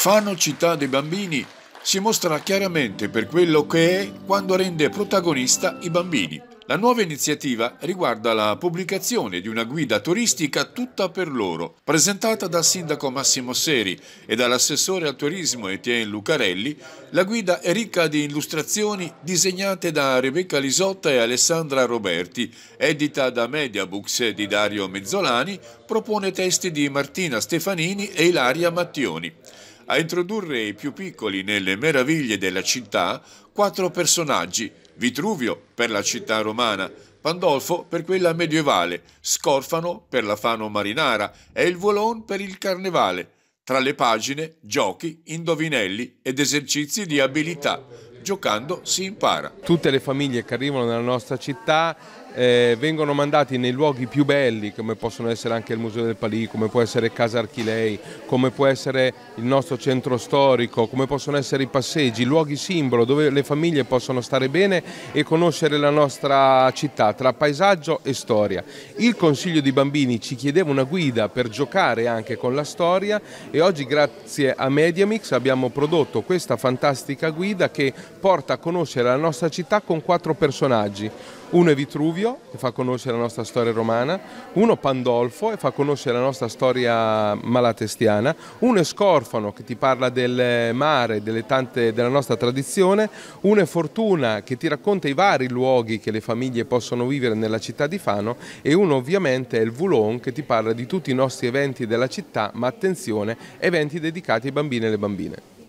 Fano Città dei Bambini si mostra chiaramente per quello che è quando rende protagonista i bambini. La nuova iniziativa riguarda la pubblicazione di una guida turistica tutta per loro, presentata dal sindaco Massimo Seri e dall'assessore al turismo Etienne Lucarelli. La guida è ricca di illustrazioni disegnate da Rebecca Lisotta e Alessandra Roberti, edita da Mediabooks di Dario Mezzolani, propone testi di Martina Stefanini e Ilaria Mattioni a introdurre i più piccoli nelle meraviglie della città quattro personaggi, Vitruvio per la città romana, Pandolfo per quella medievale, Scorfano per la Fano marinara e il Volon per il carnevale. Tra le pagine, giochi, indovinelli ed esercizi di abilità. Giocando si impara. Tutte le famiglie che arrivano nella nostra città eh, vengono mandati nei luoghi più belli come possono essere anche il Museo del Palì, come può essere Casa Archilei, come può essere il nostro centro storico, come possono essere i passeggi, luoghi simbolo dove le famiglie possono stare bene e conoscere la nostra città tra paesaggio e storia. Il Consiglio di Bambini ci chiedeva una guida per giocare anche con la storia e oggi grazie a Mediamix abbiamo prodotto questa fantastica guida che porta a conoscere la nostra città con quattro personaggi. Uno è Vitruvio, Fulvio, che fa conoscere la nostra storia romana, uno Pandolfo, che fa conoscere la nostra storia malatestiana, uno è Scorfano, che ti parla del mare, tante, della nostra tradizione, uno è Fortuna, che ti racconta i vari luoghi che le famiglie possono vivere nella città di Fano, e uno ovviamente è il Voulon, che ti parla di tutti i nostri eventi della città, ma attenzione, eventi dedicati ai bambini e alle bambine.